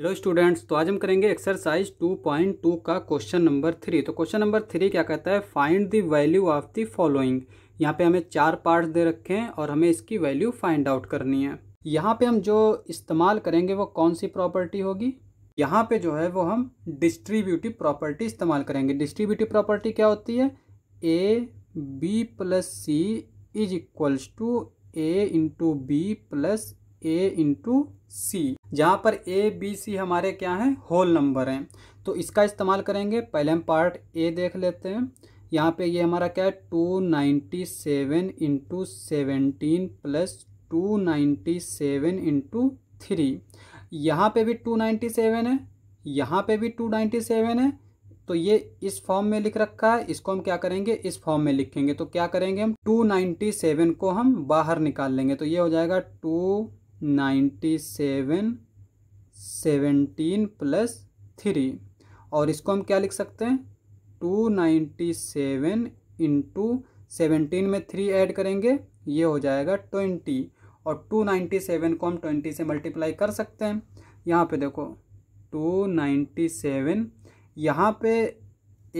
hello students तो आज हम करेंगे एक्सरसाइज 2.2 का क्वेश्चन नंबर थ्री तो क्वेश्चन नंबर थ्री क्या कहता है find the value of the following यहाँ पे हमें चार पार्ट दे रखे हैं और हमें इसकी वैल्यू फाइंड आउट करनी है यहाँ पे हम जो इस्तेमाल करेंगे वो कौन सी प्रॉपर्टी होगी यहाँ पे जो है वो हम डिस्ट्रीब्यूटिव प्रॉपर्टी इस्तेमाल करेंगे डिस्ट्रीब्यूटिव प्रॉपर्टी क्या होती है A B plus C is equals to A into B plus A into C जहाँ पर ए बी सी हमारे क्या हैं होल नंबर हैं तो इसका इस्तेमाल करेंगे पहले हम पार्ट ए देख लेते हैं यहाँ पे ये हमारा क्या है two ninety seven into seventeen plus two ninety seven into three यहाँ पर भी टू नाइन्टी सेवन है यहाँ पे भी टू नाइन्टी सेवन है तो ये इस फॉर्म में लिख रखा है इसको हम क्या करेंगे इस फॉर्म में लिखेंगे तो क्या करेंगे हम टू नाइन्टी सेवन को हम बाहर निकाल लेंगे तो ये हो जाएगा two ninety seven seventeen plus three और इसको हम क्या लिख सकते हैं two ninety seven into seventeen में थ्री ऐड करेंगे ये हो जाएगा ट्वेंटी और टू नाइन्टी सेवन को हम ट्वेंटी से मल्टीप्लाई कर सकते हैं यहाँ पे देखो टू नाइन्टी सेवन यहाँ पे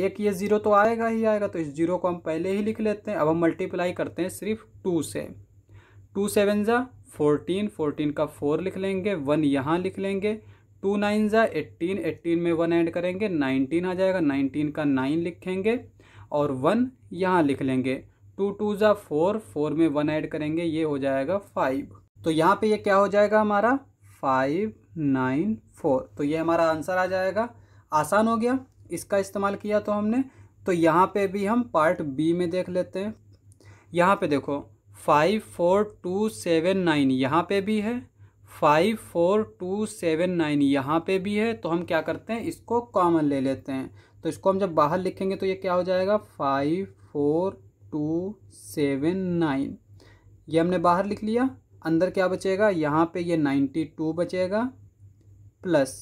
एक ये ज़ीरो तो आएगा ही आएगा तो इस ज़ीरो को हम पहले ही लिख लेते हैं अब हम मल्टीप्लाई करते हैं सिर्फ टू से टू सेवन ज़ा फोर्टीन फोर्टीन का फोर लिख लेंगे वन यहाँ लिख लेंगे टू नाइन ज़ा एट्टीन एट्टीन में वन ऐड करेंगे नाइनटीन आ जाएगा नाइनटीन का नाइन लिखेंगे और वन यहाँ लिख लेंगे टू टू ज़ा फोर फोर में वन ऐड करेंगे ये हो जाएगा फाइव तो यहाँ पे ये क्या हो जाएगा हमारा फाइव नाइन फोर तो ये हमारा आंसर आ जाएगा आसान हो गया इसका इस्तेमाल किया तो हमने तो यहाँ पे भी हम पार्ट बी में देख लेते हैं यहाँ पे देखो five four two seven nine यहाँ पे भी है five four two seven nine यहाँ पे भी है तो हम क्या करते हैं इसको कॉमन ले लेते हैं तो इसको हम जब बाहर लिखेंगे तो ये क्या हो जाएगा five four two seven nine ये हमने बाहर लिख लिया अंदर क्या बचेगा यहाँ पे ये नाइन्टी टू बचेगा प्लस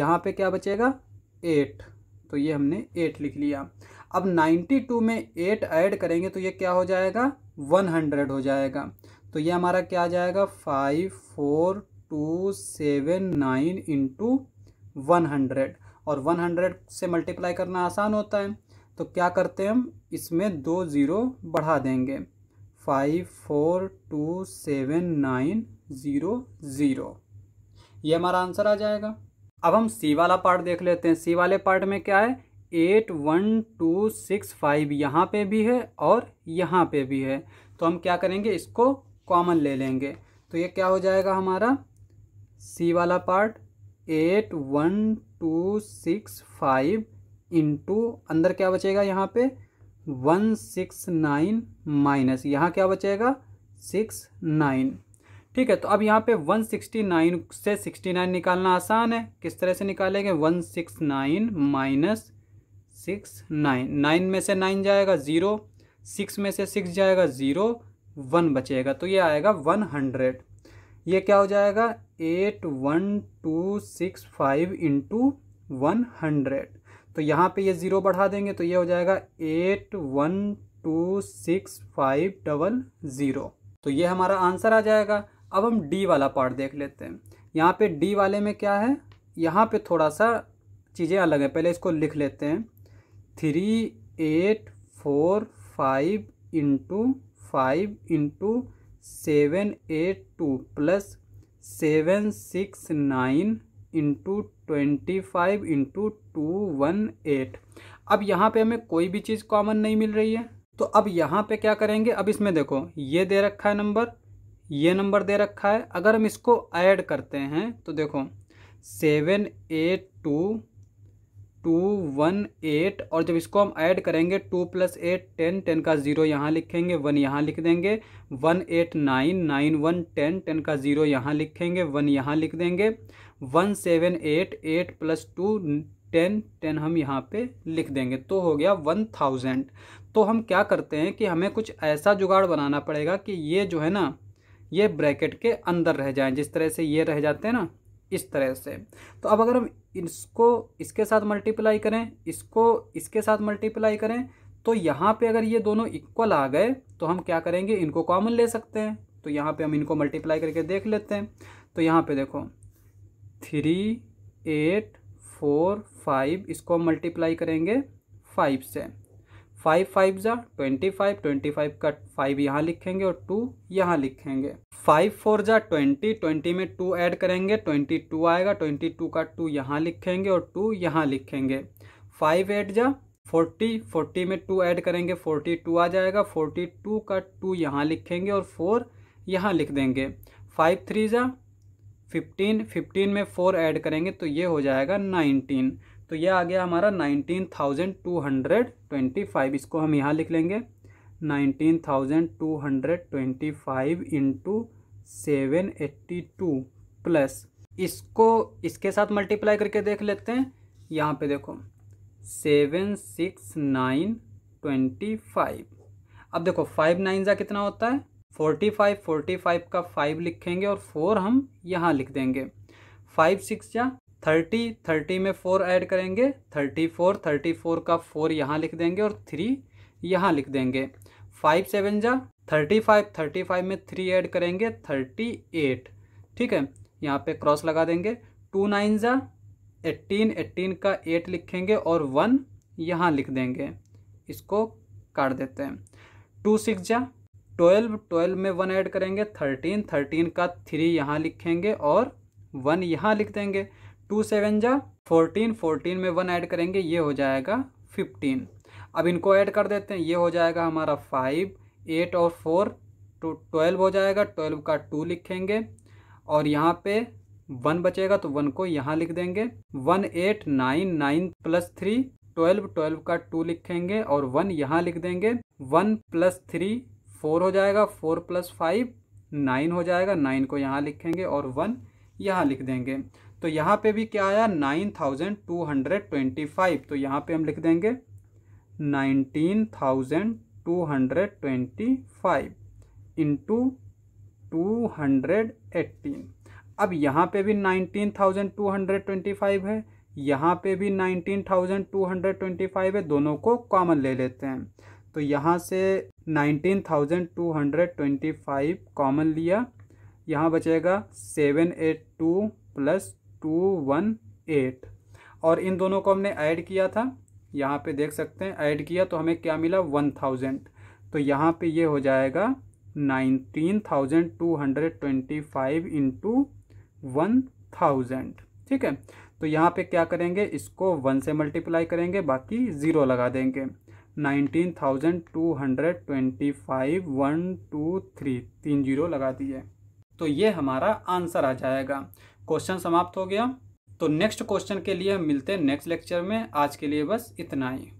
यहाँ पे क्या बचेगा एट तो ये हमने एट लिख लिया अब नाइन्टी टू में एट ऐड करेंगे तो ये क्या हो जाएगा वन हंड्रेड हो जाएगा तो ये हमारा क्या आ जाएगा five four two seven nine into one hundred और वन हंड्रेड से मल्टीप्लाई करना आसान होता है तो क्या करते हैं हम इसमें दो ज़ीरो बढ़ा देंगे five four two seven nine zero zero ये हमारा आंसर आ जाएगा अब हम सी वाला पार्ट देख लेते हैं सी वाले पार्ट में क्या है eight one two six five यहाँ पर भी है और यहाँ पर भी है तो हम क्या करेंगे इसको कॉमन ले लेंगे तो ये क्या हो जाएगा हमारा सी वाला part eight one two six five into अंदर क्या बचेगा यहाँ पे वन सिक्स नाइन माइनस यहाँ क्या बचेगा सिक्स नाइन ठीक है तो अब यहाँ पे नाइन से सिक्सटी नाइन निकालना आसान है किस तरह से निकालेंगे one six nine minus six nine nine में से नाइन जाएगा ज़ीरो सिक्स में से सिक्स जाएगा ज़ीरो वन बचेगा तो ये आएगा वन हंड्रेड ये क्या हो जाएगा eight one two six five into one hundred तो यहाँ पे ये ज़ीरो बढ़ा देंगे तो ये हो जाएगा eight one two six five double zero तो ये हमारा आंसर आ जाएगा अब हम डी वाला पार्ट देख लेते हैं यहाँ पे डी वाले में क्या है यहाँ पे थोड़ा सा चीज़ें अलग है पहले इसको लिख लेते हैं three eight four five into five into seven eight two plus seven six nine into twenty five into two one eight अब यहाँ पे हमें कोई भी चीज़ कॉमन नहीं मिल रही है तो अब यहाँ पे क्या करेंगे अब इसमें देखो ये दे रखा है नंबर ये नंबर दे रखा है अगर हम इसको ऐड करते हैं तो देखो seven eight two two one eight और जब इसको हम ऐड करेंगे two plus eight ten ten का ज़ीरो यहाँ लिखेंगे वन यहाँ लिख देंगे one eight nine nine one ten ten का ज़ीरो यहाँ लिखेंगे वन यहाँ लिख देंगे one seven eight eight plus two ten ten हम यहाँ पे लिख देंगे तो हो गया वन थाउजेंड तो हम क्या करते हैं कि हमें कुछ ऐसा जुगाड़ बनाना पड़ेगा कि ये जो है ना ये ब्रैकेट के अंदर रह जाएँ जिस तरह से ये रह जाते हैं ना इस तरह से तो अब अगर हम इसको इसके साथ मल्टीप्लाई करें इसको इसके साथ मल्टीप्लाई करें तो यहाँ पे अगर ये दोनों इक्वल आ गए तो हम क्या करेंगे इनको कॉमन ले सकते हैं तो यहाँ पे हम इनको मल्टीप्लाई करके देख लेते हैं तो यहाँ पे देखो थ्री एट फोर फाइव इसको हम मल्टीप्लाई करेंगे फाइव से फाइव फाइव ज़ा ट्वेंटी फाइव ट्वेंटी फाइव का फाइव यहाँ लिखेंगे और टू यहाँ लिखेंगे फाइव फोर ज़ा ट्वेंटी ट्वेंटी में टू ऐड करेंगे ट्वेंटी टू आएगा ट्वेंटी टू का टू यहाँ लिखेंगे और टू यहाँ लिखेंगे फाइव एट ज़ा फोर्टी फोर्टी में टू ऐड करेंगे फोर्टी टू आ जाएगा फोर्टी टू का टू यहाँ लिखेंगे और फोर यहाँ लिख देंगे फाइव थ्री ज़ा फिफ्टीन फिफ्टीन में फ़ोर ऐड करेंगे तो ये हो जाएगा नाइनटीन तो यह आ गया हमारा nineteen thousand two hundred twenty five इसको हम यहाँ लिख लेंगे nineteen thousand two hundred twenty five into seven eighty two plus इसको इसके साथ मल्टीप्लाई करके देख लेते हैं यहाँ पे देखो seven six nine twenty five अब देखो फाइव नाइन ज़ा कितना होता है फोर्टी फाइव फोर्टी फाइव का फाइव लिखेंगे और फोर हम यहाँ लिख देंगे फाइव सिक्स या थर्टी थर्टी में फोर ऐड करेंगे थर्टी फोर थर्टी फोर का फोर यहाँ लिख देंगे और थ्री यहाँ लिख देंगे फाइव सेवन जा थर्टी फाइव थर्टी फाइव में थ्री ऐड करेंगे थर्टी एट ठीक है यहाँ पे क्रॉस लगा देंगे टू नाइन जा एट्टीन एट्टीन का एट लिखेंगे और वन यहाँ लिख देंगे इसको काट देते हैं टू सिक्स जा ट्वेल्व ट्वेल्व में वन ऐड करेंगे थर्टीन थर्टीन का थ्री यहाँ लिखेंगे और वन यहाँ लिख देंगे टू सेवन जा फोर्टीन फोर्टीन में वन ऐड करेंगे ये हो जाएगा फिफ्टीन अब इनको ऐड कर देते हैं ये हो जाएगा हमारा फाइव एट और फोर तो ट्वेल्व हो जाएगा ट्वेल्व का टू लिखेंगे और यहाँ पे वन बचेगा तो वन को यहाँ लिख देंगे one eight nine nine plus three twelve twelve का टू लिखेंगे और वन यहाँ लिख देंगे वन प्लस थ्री फोर हो जाएगा फोर प्लस फाइव नाइन हो जाएगा नाइन को यहाँ लिखेंगे और वन यहाँ लिख देंगे तो यहाँ पे भी क्या आया nine thousand two hundred twenty five तो यहाँ पे हम लिख देंगे nineteen thousand two hundred twenty five into two hundred eighteen अब यहाँ पे भी nineteen thousand two hundred twenty five है यहाँ पे भी nineteen thousand two hundred twenty five है दोनों को कॉमन ले लेते हैं तो यहाँ से nineteen thousand two hundred twenty five common लिया यहाँ बचेगा seven eight two plus two one eight और इन दोनों को हमने ऐड किया था यहाँ पे देख सकते हैं ऐड किया तो हमें क्या मिला वन थाउजेंड तो यहाँ पे ये हो जाएगा nineteen thousand two hundred twenty five into one thousand ठीक है तो यहाँ पे क्या करेंगे इसको वन से मल्टीप्लाई करेंगे बाकी ज़ीरो लगा देंगे nineteen thousand two hundred twenty five one two three तीन जीरो लगा दिए तो ये हमारा आंसर आ जाएगा क्वेश्चन समाप्त हो गया तो नेक्स्ट क्वेश्चन के लिए हम मिलते हैं नेक्स्ट लेक्चर में आज के लिए बस इतना ही